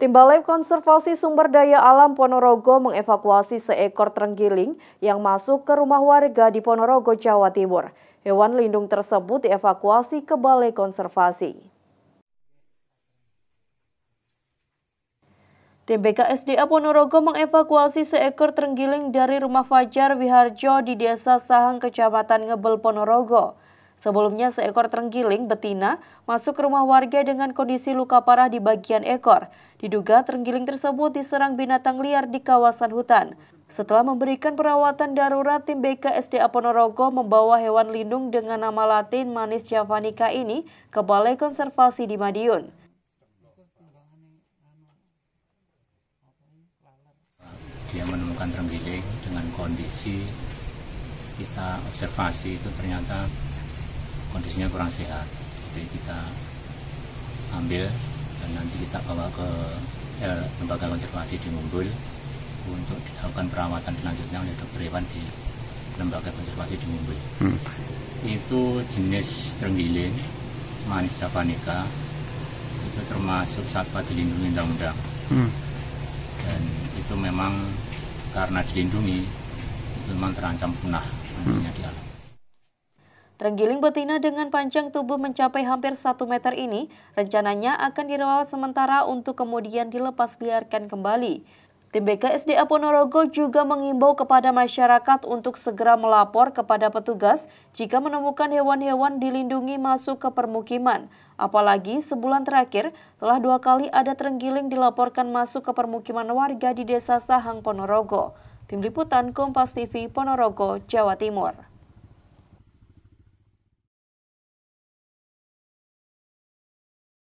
Tim Balai Konservasi Sumber Daya Alam Ponorogo mengevakuasi seekor terenggiling yang masuk ke rumah warga di Ponorogo, Jawa Timur. Hewan lindung tersebut dievakuasi ke Balai Konservasi. Tim BKSDA Ponorogo mengevakuasi seekor terenggiling dari rumah Fajar Wiharjo di Desa Sahang, Kecamatan Ngebel, Ponorogo. Sebelumnya seekor terenggiling betina masuk ke rumah warga dengan kondisi luka parah di bagian ekor. Diduga terenggiling tersebut diserang binatang liar di kawasan hutan. Setelah memberikan perawatan darurat, tim BKSDA Ponorogo membawa hewan lindung dengan nama latin Manis javanica ini ke Balai Konservasi di Madiun. dia menemukan terenggiling dengan kondisi kita observasi itu ternyata kondisinya kurang sehat jadi kita ambil dan nanti kita bawa ke lembaga konservasi di Mumbul untuk dilakukan perawatan selanjutnya oleh dokter hewan di lembaga konservasi di Mumbul hmm. itu jenis terenggiling manis javanica itu termasuk satwa dilindungi undang-undang hmm. dan itu memang karena dilindungi itu memang terancam punah hmm. di alam Terenggiling betina dengan panjang tubuh mencapai hampir 1 meter ini rencananya akan dirawat sementara untuk kemudian dilepas liarkan kembali. Tim BKSDA Ponorogo juga mengimbau kepada masyarakat untuk segera melapor kepada petugas jika menemukan hewan-hewan dilindungi masuk ke permukiman. Apalagi sebulan terakhir telah dua kali ada terenggiling dilaporkan masuk ke permukiman warga di Desa Sahang Ponorogo. Tim Liputan Kompas TV Ponorogo, Jawa Timur.